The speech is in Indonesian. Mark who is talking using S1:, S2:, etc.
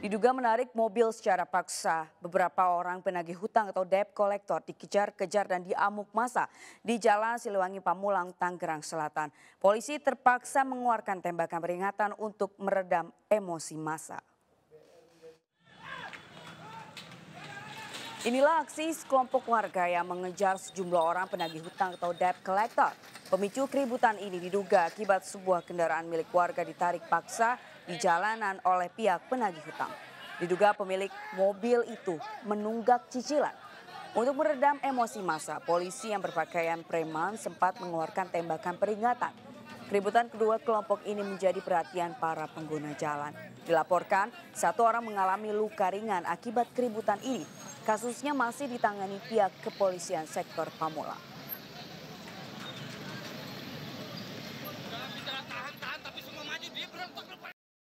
S1: Diduga menarik mobil secara paksa, beberapa orang penagih hutang atau debt collector dikejar-kejar dan diamuk masa di Jalan Siliwangi Pamulang, Tangerang Selatan. Polisi terpaksa mengeluarkan tembakan peringatan untuk meredam emosi masa. Inilah aksi sekelompok warga yang mengejar sejumlah orang penagih hutang atau debt collector. Pemicu keributan ini diduga akibat sebuah kendaraan milik warga ditarik paksa di jalanan oleh pihak penagih hutang. Diduga pemilik mobil itu menunggak cicilan. Untuk meredam emosi massa, polisi yang berpakaian preman sempat mengeluarkan tembakan peringatan. Keributan kedua kelompok ini menjadi perhatian para pengguna jalan. Dilaporkan, satu orang mengalami luka ringan akibat keributan ini. Kasusnya masih ditangani pihak kepolisian sektor Pamulang.